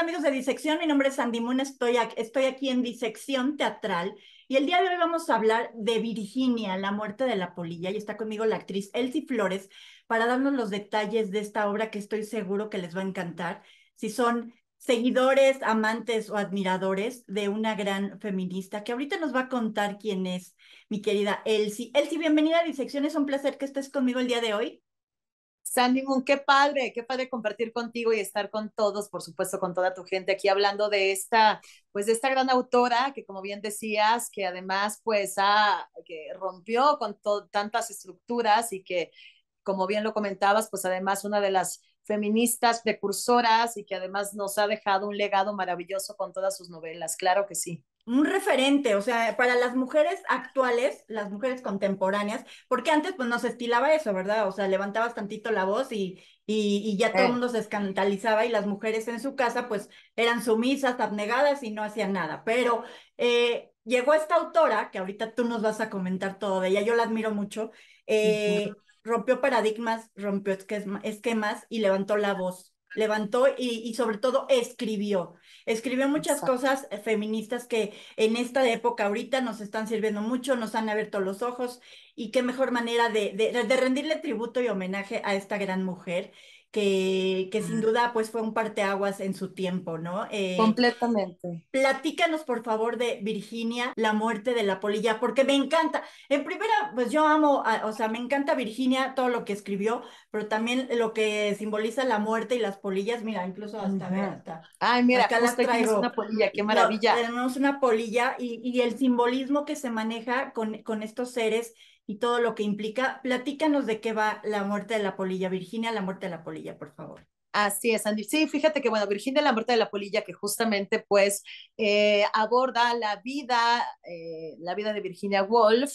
amigos de Disección, mi nombre es Andy Moon, estoy estoy aquí en Disección Teatral y el día de hoy vamos a hablar de Virginia, la muerte de la polilla y está conmigo la actriz Elsie Flores para darnos los detalles de esta obra que estoy seguro que les va a encantar. Si son seguidores, amantes o admiradores de una gran feminista que ahorita nos va a contar quién es mi querida Elsie. Elsie, bienvenida a Disección, es un placer que estés conmigo el día de hoy. Sandy Moon, qué padre, qué padre compartir contigo y estar con todos, por supuesto, con toda tu gente aquí hablando de esta, pues de esta gran autora que como bien decías, que además pues ha, que rompió con tantas estructuras y que como bien lo comentabas, pues además una de las feministas precursoras y que además nos ha dejado un legado maravilloso con todas sus novelas, claro que sí un referente, o sea, para las mujeres actuales, las mujeres contemporáneas, porque antes pues no se estilaba eso, ¿verdad? O sea, levantabas tantito la voz y, y, ya todo el eh. mundo se escandalizaba y las mujeres en su casa pues eran sumisas, abnegadas y no hacían nada. Pero eh, llegó esta autora, que ahorita tú nos vas a comentar todo de ella, yo la admiro mucho, eh, rompió paradigmas, rompió esquemas y levantó la voz levantó y, sobre todo escribió. Escribió muchas cosas feministas que en esta época ahorita nos están sirviendo mucho, nos han abierto los ojos y qué mejor manera de rendirle tributo y homenaje a esta gran mujer que, sin duda pues fue un parteaguas en su tiempo, ¿no? Eh, Completamente. Platícanos por favor de Virginia, la muerte de la polilla, porque me encanta. En primera, pues yo amo, o sea, me encanta Virginia, todo lo que escribió, pero también lo que simboliza la muerte y las polillas, mira, incluso hasta, ver, hasta Ay, mira, acá las una polilla, qué maravilla. tenemos una polilla y, el simbolismo que se maneja con, con estos seres y todo lo que implica. Platícanos de qué va la muerte de la polilla, Virginia, la muerte de la polilla, por favor. Así es, Andy. Sí, fíjate que, bueno, Virginia la muerte de la polilla, que justamente, pues, eh, aborda la vida, eh, la vida de Virginia Woolf,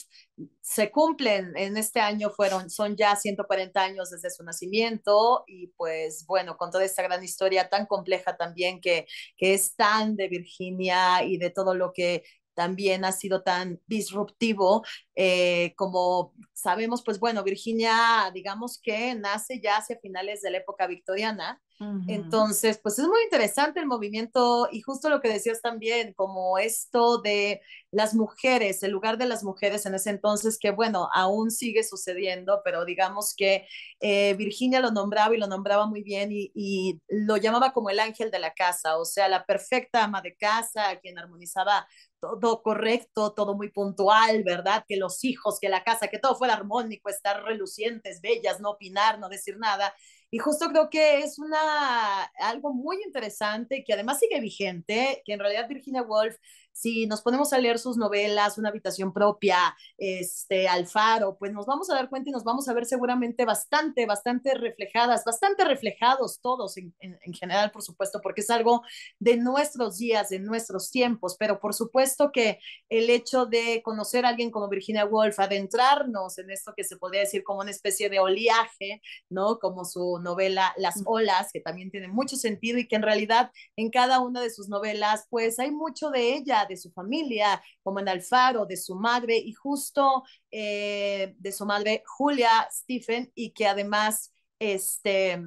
se cumplen, en este año fueron, son ya 140 años desde su nacimiento, y pues, bueno, con toda esta gran historia tan compleja también que, que es tan de Virginia y de todo lo que también ha sido tan disruptivo eh, como sabemos, pues bueno, Virginia, digamos que nace ya hacia finales de la época victoriana entonces, pues es muy interesante el movimiento y justo lo que decías también, como esto de las mujeres, el lugar de las mujeres en ese entonces, que bueno, aún sigue sucediendo, pero digamos que eh, Virginia lo nombraba y lo nombraba muy bien y, lo llamaba como el ángel de la casa, o sea, la perfecta ama de casa, quien armonizaba todo correcto, todo muy puntual, ¿verdad? Que los hijos, que la casa, que todo fuera armónico, estar relucientes, bellas, no opinar, no decir nada. Y justo creo que es una, algo muy interesante que además sigue vigente, que en realidad Virginia Woolf si nos ponemos a leer sus novelas, una habitación propia, este, Alfaro, pues nos vamos a dar cuenta y nos vamos a ver seguramente bastante, bastante reflejadas, bastante reflejados todos en, general, por supuesto, porque es algo de nuestros días, de nuestros tiempos, pero por supuesto que el hecho de conocer a alguien como Virginia Woolf, adentrarnos en esto que se podría decir como una especie de oleaje, ¿no? Como su novela Las olas, que también tiene mucho sentido y que en realidad en cada una de sus novelas, pues hay mucho de ella, de su familia, como en Alfaro, de su madre y justo eh, de su madre Julia Stephen y que además este,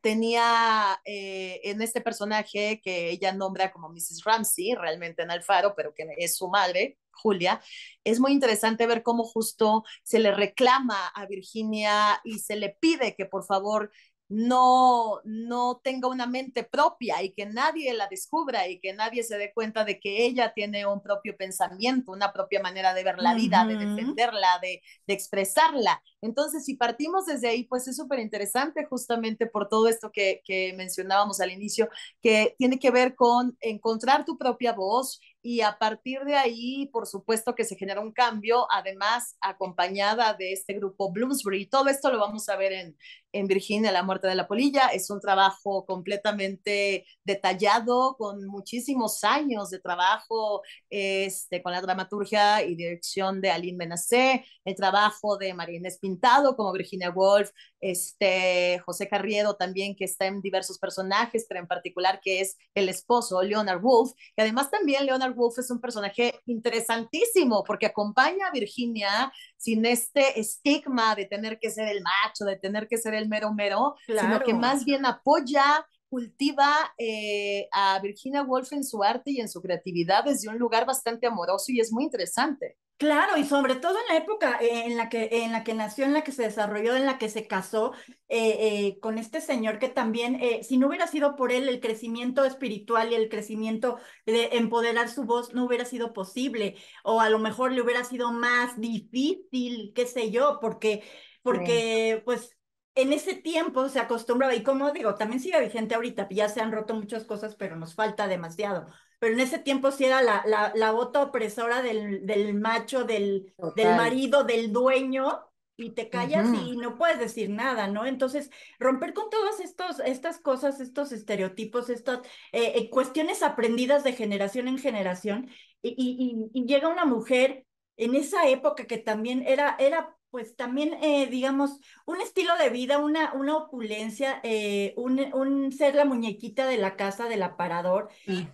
tenía eh, en este personaje que ella nombra como Mrs. Ramsey, realmente en Alfaro, pero que es su madre, Julia, es muy interesante ver cómo justo se le reclama a Virginia y se le pide que por favor no, no tenga una mente propia y que nadie la descubra y que nadie se dé cuenta de que ella tiene un propio pensamiento, una propia manera de ver la vida, de defenderla, de, expresarla. Entonces, si partimos desde ahí, pues es súper interesante justamente por todo esto que, que mencionábamos al inicio, que tiene que ver con encontrar tu propia voz, y a partir de ahí, por supuesto que se genera un cambio, además acompañada de este grupo Bloomsbury. Todo esto lo vamos a ver en, en Virginia, La muerte de la polilla. Es un trabajo completamente detallado, con muchísimos años de trabajo, este, con la dramaturgia y dirección de Aline Menacé, el trabajo de Marínez Pintado como Virginia Woolf, este, José Carriedo también, que está en diversos personajes, pero en particular que es el esposo, Leonard Woolf, que además también Leonard Woolf es un personaje interesantísimo porque acompaña a Virginia sin este estigma de tener que ser el macho, de tener que ser el el mero mero, sino que más bien apoya, cultiva eh, a Virginia Woolf en su arte y en su creatividad desde un lugar bastante amoroso y es muy interesante. Claro, y sobre todo en la época eh, en la que, en la que nació, en la que se desarrolló, en la que se casó eh, con este señor que también, si no hubiera sido por él, el crecimiento espiritual y el crecimiento de empoderar su voz no hubiera sido posible, o a lo mejor le hubiera sido más difícil, qué sé yo, porque, porque pues en ese tiempo se acostumbraba, y como digo, también sigue vigente ahorita, ya se han roto muchas cosas, pero nos falta demasiado. Pero en ese tiempo sí era la, la, la bota opresora del, del macho, del, del marido, del dueño, y te callas y no puedes decir nada, ¿no? Entonces, romper con todas estos, estas cosas, estos estereotipos, estas eh, eh, cuestiones aprendidas de generación en generación, y, y, y, llega una mujer en esa época que también era, era pues también, eh, digamos, un estilo de vida, una, una opulencia, eh, un, ser la muñequita de la casa del aparador y,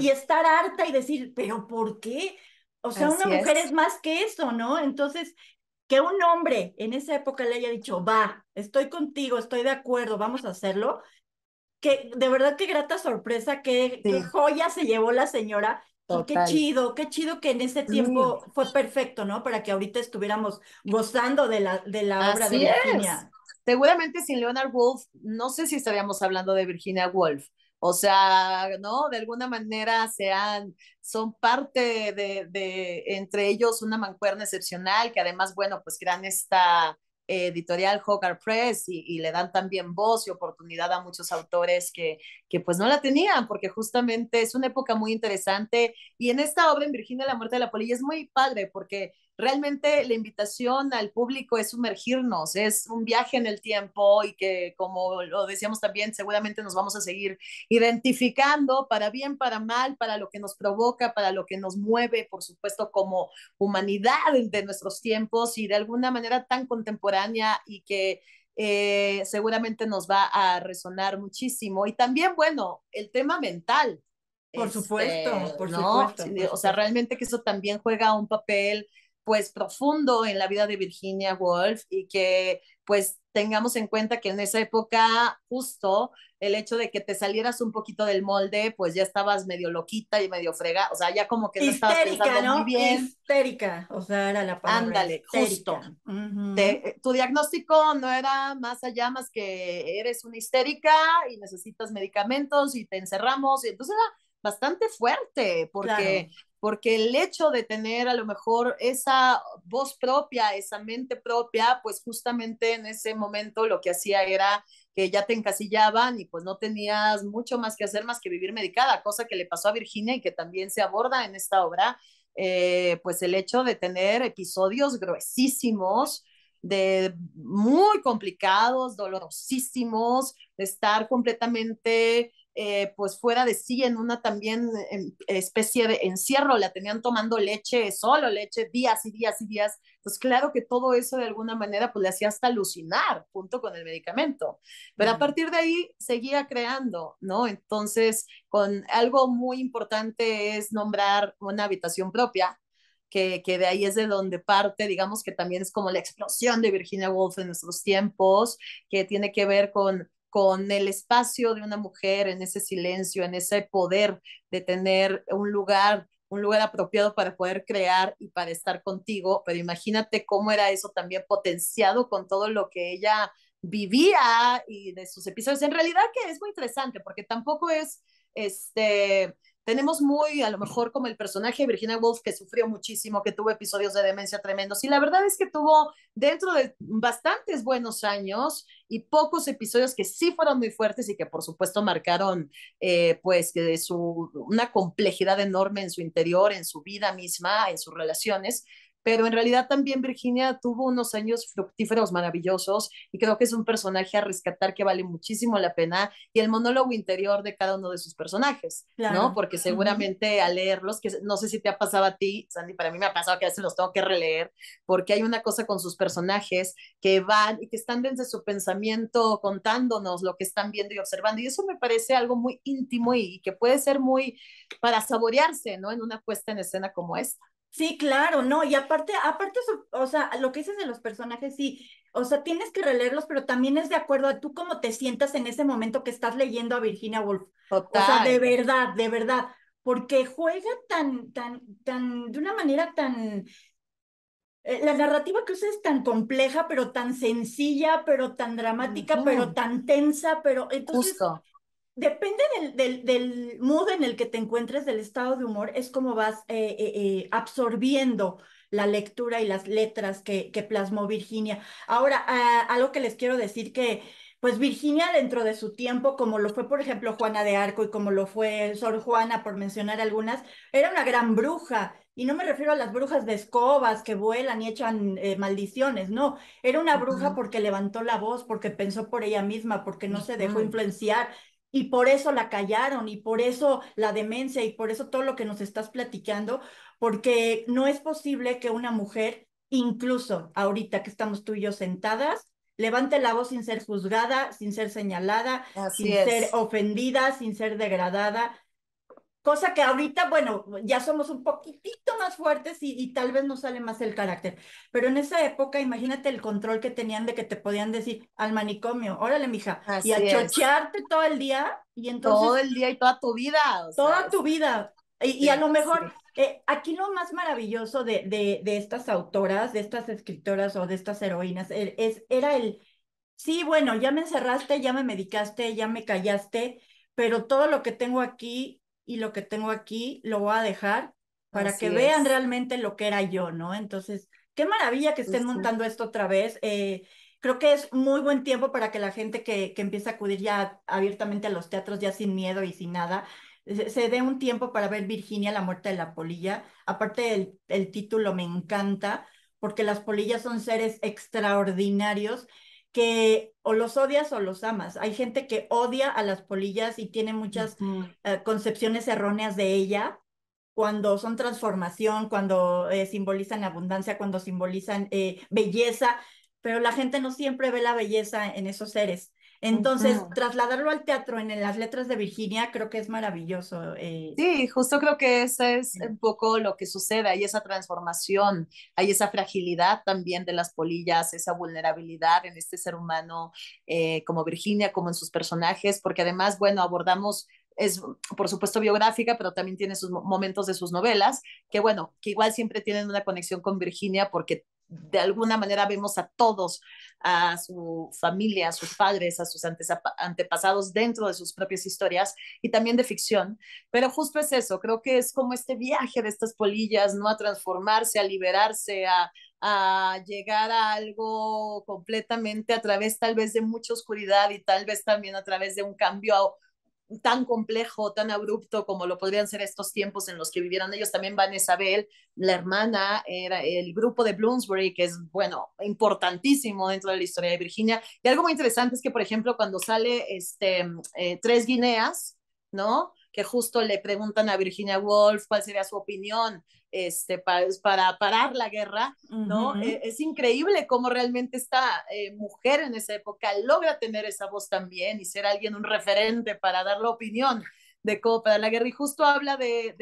y estar harta y decir, pero ¿por qué? O sea, una mujer es. más que eso, ¿no? Entonces, que un hombre en esa época le haya dicho, va, estoy contigo, estoy de acuerdo, vamos a hacerlo, que de verdad qué grata sorpresa, qué, joya se llevó la señora Oh, qué chido, qué chido que en ese tiempo fue perfecto, ¿no? Para que ahorita estuviéramos gozando de la, de la obra de Virginia. Seguramente sin Leonard Wolf, no sé si estaríamos hablando de Virginia Woolf. O sea, ¿no? De alguna manera sean, son parte de, de, entre ellos, una mancuerna excepcional, que además, bueno, pues crean esta, editorial Hogar Press y, le dan también voz y oportunidad a muchos autores que, que pues no la tenían, porque justamente es una época muy interesante. Y en esta obra, en Virginia, la muerte de la polilla, es muy padre porque realmente la invitación al público es sumergirnos, es un viaje en el tiempo y que, como lo decíamos también, seguramente nos vamos a seguir identificando para bien, para mal, para lo que nos provoca, para lo que nos mueve, por supuesto, como humanidad de nuestros tiempos y de alguna manera tan contemporánea y que... Eh, seguramente nos va a resonar muchísimo. Y también, bueno, el tema mental. Por supuesto, este, por supuesto. O sea, realmente que eso también juega un papel pues profundo en la vida de Virginia Woolf y que pues tengamos en cuenta que en esa época justo el hecho de que te salieras un poquito del molde, pues ya estabas medio loquita y medio frega, o sea, ya como que te no estabas pensando muy bien. Histérica, o sea, era la palabra. Ándale, justo. Eh, tu diagnóstico no era más allá más que eres una histérica y necesitas medicamentos y te encerramos y entonces era bastante fuerte, porque, porque el hecho de tener a lo mejor esa voz propia, esa mente propia, pues justamente en ese momento lo que hacía era que ya te encasillaban y pues no tenías mucho más que hacer más que vivir medicada, cosa que le pasó a Virginia y que también se aborda en esta obra, eh, pues el hecho de tener episodios gruesísimos de muy complicados, dolorosísimos, de estar completamente eh, pues fuera de sí en una también em, especie de encierro, la tenían tomando leche, solo leche, días y días y días. Pues claro que todo eso de alguna manera pues le hacía hasta alucinar junto con el medicamento. Pero a partir de ahí seguía creando, ¿no? Entonces, con algo muy importante es nombrar una habitación propia, que, que, de ahí es de donde parte, digamos que también es como la explosión de Virginia Woolf en nuestros tiempos, que tiene que ver con con el espacio de una mujer en ese silencio, en ese poder de tener un lugar, un lugar apropiado para poder crear y para estar contigo, pero imagínate cómo era eso también potenciado con todo lo que ella vivía y de sus episodios. En realidad que es muy interesante porque tampoco es este tenemos muy, a lo mejor, como el personaje de Virginia Woolf, que sufrió muchísimo, que tuvo episodios de demencia tremendos. Y la verdad es que tuvo dentro de bastantes buenos años y pocos episodios que sí fueron muy fuertes y que, por supuesto, marcaron, eh, pues, que de su, una complejidad enorme en su interior, en su vida misma, en sus relaciones pero en realidad también Virginia tuvo unos años fructíferos maravillosos y creo que es un personaje a rescatar que vale muchísimo la pena y el monólogo interior de cada uno de sus personajes, ¿no? Porque seguramente al leerlos, que no sé si te ha pasado a ti, Sandy, para mí me ha pasado que a veces los tengo que releer, porque hay una cosa con sus personajes que van y que están desde su pensamiento contándonos lo que están viendo y observando y eso me parece algo muy íntimo y que puede ser muy para saborearse, ¿no? En una puesta en escena como esta. Sí, claro, no, y aparte, aparte, o sea, lo que dices de los personajes, sí, o sea, tienes que releerlos, pero también es de acuerdo a tú cómo te sientas en ese momento que estás leyendo a Virginia Woolf. O sea, de verdad, de verdad, porque juega tan, tan, tan, de una manera tan, eh, la narrativa que usa es tan compleja, pero tan sencilla, pero tan dramática, pero tan tensa, pero entonces Depende del, del, del, mood en el que te encuentres, del estado de humor, es como vas eh, eh, eh, absorbiendo la lectura y las letras que, que plasmó Virginia. Ahora, algo que les quiero decir que, pues Virginia dentro de su tiempo, como lo fue, por ejemplo, Juana de Arco y como lo fue Sor Juana, por mencionar algunas, era una gran bruja. Y no me refiero a las brujas de escobas que vuelan y echan maldiciones, no. Era una bruja porque levantó la voz, porque pensó por ella misma, porque no se dejó influenciar y por eso la callaron y por eso la demencia y por eso todo lo que nos estás platicando, porque no es posible que una mujer, incluso ahorita que estamos tú y yo sentadas, levante la voz sin ser juzgada, sin ser señalada, sin ser ofendida, sin ser degradada, Cosa que ahorita, bueno, ya somos un poquitito más fuertes y, tal vez nos sale más el carácter. Pero en esa época, imagínate el control que tenían de que te podían decir al manicomio, órale, mija, y a chochearte todo el día. Y entonces, todo el día y toda tu vida. toda tu vida. Y, a lo mejor, eh, aquí lo más maravilloso de, de, de, estas autoras, de estas escritoras o de estas heroínas, e, es, era el, sí, bueno, ya me encerraste, ya me medicaste, ya me callaste, pero todo lo que tengo aquí y lo que tengo aquí lo voy a dejar para que vean realmente lo que era yo, ¿no? Entonces, qué maravilla que estén montando esto otra vez. Eh, creo que es muy buen tiempo para que la gente que, que empieza a acudir ya abiertamente a los teatros, ya sin miedo y sin nada, se, dé un tiempo para ver Virginia, la muerte de la polilla. Aparte, el, el título me encanta, porque las polillas son seres extraordinarios que o los odias o los amas. Hay gente que odia a las polillas y tiene muchas eh, concepciones erróneas de ella cuando son transformación, cuando eh, simbolizan abundancia, cuando simbolizan eh, belleza, pero la gente no siempre ve la belleza en esos seres. Entonces, trasladarlo al teatro en, las letras de Virginia creo que es maravilloso. Eh. Sí, justo creo que eso es un poco lo que sucede. Hay esa transformación, hay esa fragilidad también de las polillas, esa vulnerabilidad en este ser humano eh, como Virginia, como en sus personajes, porque además, bueno, abordamos es por supuesto biográfica, pero también tiene sus momentos de sus novelas, que bueno, que igual siempre tienen una conexión con Virginia porque de alguna manera vemos a todos, a su familia, a sus padres, a sus antepasados dentro de sus propias historias y también de ficción. Pero justo es eso, creo que es como este viaje de estas polillas, ¿no? A transformarse, a liberarse, a, a llegar a algo completamente a través tal vez de mucha oscuridad y tal vez también a través de un cambio tan complejo, tan abrupto como lo podrían ser estos tiempos en los que vivieron ellos. También Van Isabel, la hermana, era el grupo de Bloomsbury, que es, bueno, importantísimo dentro de la historia de Virginia. Y algo muy interesante es que, por ejemplo, cuando sale este, eh, Tres Guineas, ¿no? que justo le preguntan a Virginia Woolf cuál sería su opinión este, para, para parar la guerra, ¿no? Eh, es increíble cómo realmente esta eh, mujer en esa época logra tener esa voz también y ser alguien un referente para dar la opinión de cómo parar la guerra. Y justo habla de,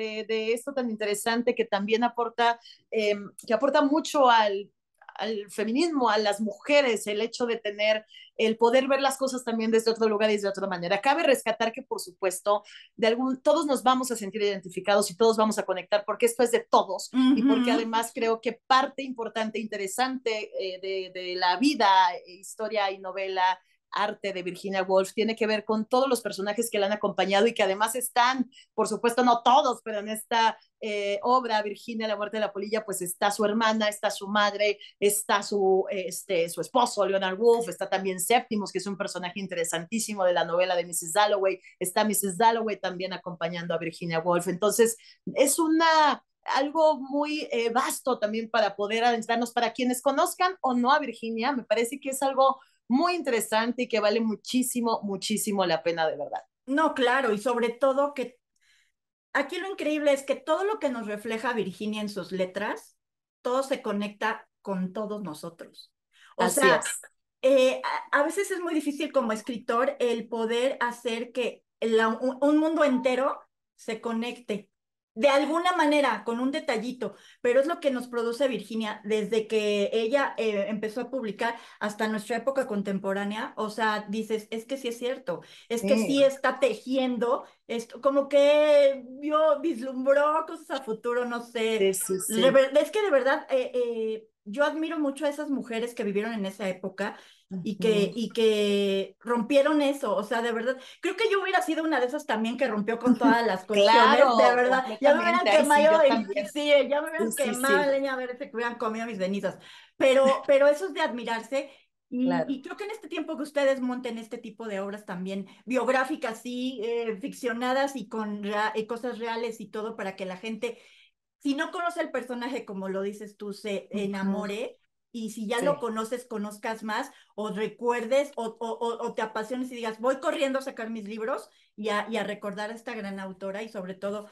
esto tan interesante que también aporta, em, que aporta mucho al al feminismo, a las mujeres, el hecho de tener, el poder ver las cosas también desde otro lugar y de otra manera. Cabe rescatar que, por supuesto, de algún, todos nos vamos a sentir identificados y todos vamos a conectar porque esto es de todos y porque además creo que parte importante, interesante eh, de la vida, eh, historia y novela arte de Virginia Woolf tiene que ver con todos los personajes que la han acompañado y que además están, por supuesto, no todos, pero en esta eh, obra, Virginia, la muerte de la polilla, pues está su hermana, está su madre, está su, este, su esposo, Leonard Woolf, está también Séptimos, que es un personaje interesantísimo de la novela de Mrs. Dalloway, está Mrs. Dalloway también acompañando a Virginia Woolf. Entonces, es una algo muy eh, vasto también para poder adentrarnos, para quienes conozcan o no a Virginia, me parece que es algo muy interesante y que vale muchísimo, muchísimo la pena de verdad. No, claro, y sobre todo que aquí lo increíble es que todo lo que nos refleja Virginia en sus letras, todo se conecta con todos nosotros. O sea, eh, a, veces es muy difícil como escritor el poder hacer que un mundo entero se conecte de alguna manera, con un detallito, pero es lo que nos produce Virginia desde que ella eh, empezó a publicar hasta nuestra época contemporánea. O sea, dices, es que sí es cierto, es que sí, está tejiendo, esto, como que vio, vislumbró cosas a futuro, no sé. es que de verdad, eh, eh, yo admiro mucho a esas mujeres que vivieron en esa época y que, y que rompieron eso, o sea, de verdad, creo que yo hubiera sido una de esas también que rompió con todas las cosas claro, de verdad, ya me hubieran quemado, sí, ya me hubieran quemado sí. leña hubieran comido mis venizas pero, pero eso es de admirarse, y, creo que en este tiempo que ustedes monten este tipo de obras también biográficas y eh, ficcionadas y con y cosas reales y todo para que la gente, si no conoce el personaje como lo dices tú, se enamore, y si ya lo conoces, conozcas más o recuerdes o, te apasiones y digas, voy corriendo a sacar mis libros y a, y a recordar a esta gran autora y sobre todo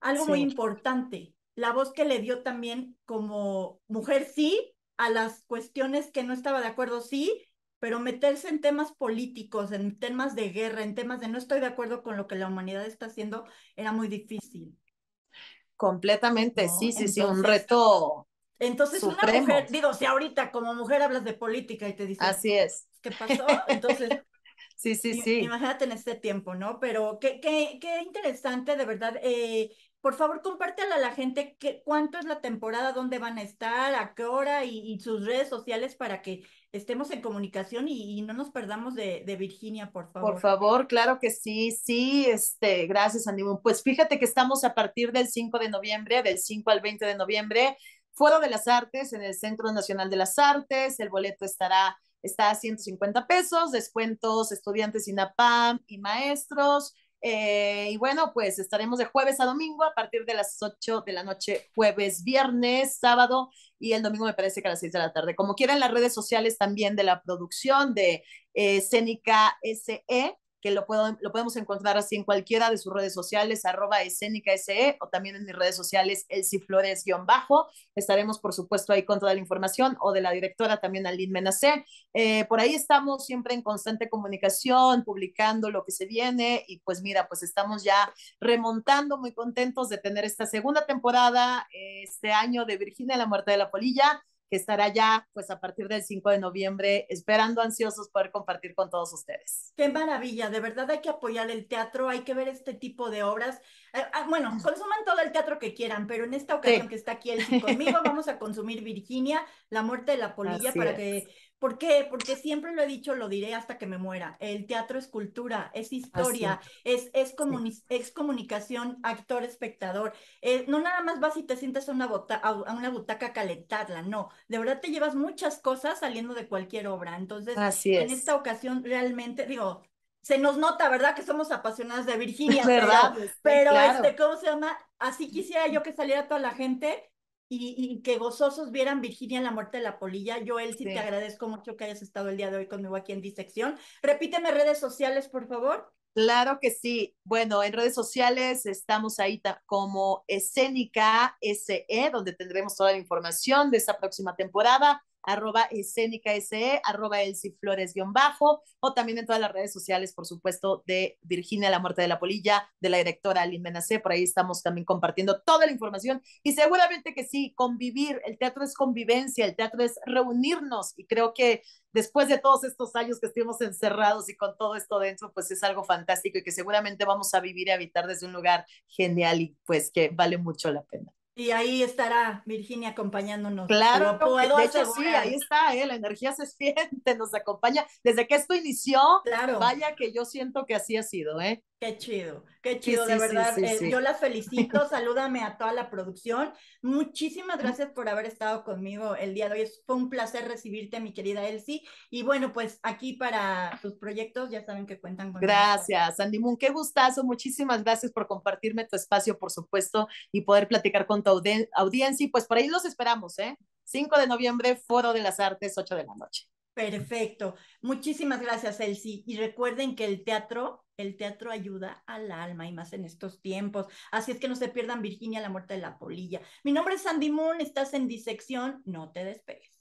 algo muy importante, la voz que le dio también como mujer, sí, a las cuestiones que no estaba de acuerdo, sí, pero meterse en temas políticos, en temas de guerra, en temas de no estoy de acuerdo con lo que la humanidad está haciendo, era muy difícil. Completamente, sí, sí, sí, un reto entonces, una mujer, digo, si ahorita como mujer hablas de política y te dicen, así es. ¿Qué pasó? Entonces, sí, sí, sí. Imagínate en este tiempo, ¿no? Pero qué, qué, qué interesante, de verdad. Eh, por favor, compártela a la gente que, cuánto es la temporada, dónde van a estar, a qué hora y, sus redes sociales para que estemos en comunicación y, no nos perdamos de, Virginia, por favor. Por favor, claro que sí, sí, este, gracias, Animo. Pues fíjate que estamos a partir del 5 de noviembre, del 5 al 20 de noviembre, Foro de las Artes en el Centro Nacional de las Artes. El boleto estará está a 150 pesos, descuentos estudiantes INAPAM y maestros. Eh, y bueno, pues estaremos de jueves a domingo a partir de las 8 de la noche, jueves, viernes, sábado y el domingo me parece que a las 6 de la tarde. Como quieran, las redes sociales también de la producción de eh, Escénica SE que lo, podemos encontrar así en cualquiera de sus redes sociales, arroba escénica SE, o también en mis redes sociales, elciflores bajo Estaremos, por supuesto, ahí con toda la información, o de la directora también, Aline Menacé. Eh, por ahí estamos siempre en constante comunicación, publicando lo que se viene, y pues mira, pues estamos ya remontando, muy contentos de tener esta segunda temporada, este año de Virginia, la muerte de la polilla que estará ya pues a partir del 5 de noviembre esperando ansiosos poder compartir con todos ustedes. Qué maravilla, de verdad hay que apoyar el teatro, hay que ver este tipo de obras. Eh, ah, bueno, consuman todo el teatro que quieran, pero en esta ocasión que está aquí el conmigo vamos a consumir Virginia, La muerte de la polilla para que ¿Por qué? Porque siempre lo he dicho, lo diré hasta que me muera. El teatro es cultura, es historia, es, es, es, comunicación, actor, espectador. Eh, no nada más vas y te sientas a una, a una butaca a calentarla, no. De verdad te llevas muchas cosas saliendo de cualquier obra. Entonces, en esta ocasión realmente, digo, se nos nota, ¿verdad? Que somos apasionadas de Virginia, ¿verdad? Este, Pero, este, ¿cómo se llama? Así quisiera yo que saliera toda la gente y, que gozosos vieran Virginia en la muerte de la polilla. Yo, Elsie, sí. te agradezco mucho que hayas estado el día de hoy conmigo aquí en Disección. Repíteme redes sociales, por favor. Claro que sí. Bueno, en redes sociales estamos ahí como Escénica SE, donde tendremos toda la información de esta próxima temporada arroba escénica SE, arroba elsiflores guión bajo, o también en todas las redes sociales, por supuesto, de Virginia La Muerte de la Polilla, de la directora Aline Menacé, por ahí estamos también compartiendo toda la información y seguramente que sí, convivir, el teatro es convivencia, el teatro es reunirnos y creo que después de todos estos años que estuvimos encerrados y con todo esto dentro, pues es algo fantástico y que seguramente vamos a vivir y habitar desde un lugar genial y pues que vale mucho la pena. Y ahí estará Virginia acompañándonos. Claro, puedo de sí, ahí está, ¿eh? la energía se siente, nos acompaña. Desde que esto inició, claro. vaya que yo siento que así ha sido. ¿eh? Qué chido, qué chido, de verdad. Eh, yo las felicito, salúdame a toda la producción. Muchísimas gracias por haber estado conmigo el día de hoy. Fue un placer recibirte, mi querida Elsie. Y bueno, pues aquí para tus proyectos ya saben que cuentan con. Gracias, Andy Moon, qué gustazo. Muchísimas gracias por compartirme tu espacio, por supuesto, y poder platicar con tu audiencia. Y pues por ahí los esperamos, ¿eh? 5 de noviembre, Foro de las Artes, 8 de la noche. Perfecto. Muchísimas gracias, Elsie. Y recuerden que el teatro, el teatro ayuda al alma y más en estos tiempos. Así es que no se pierdan Virginia, la muerte de la polilla. Mi nombre es Sandy Moon, estás en disección, no te despegues.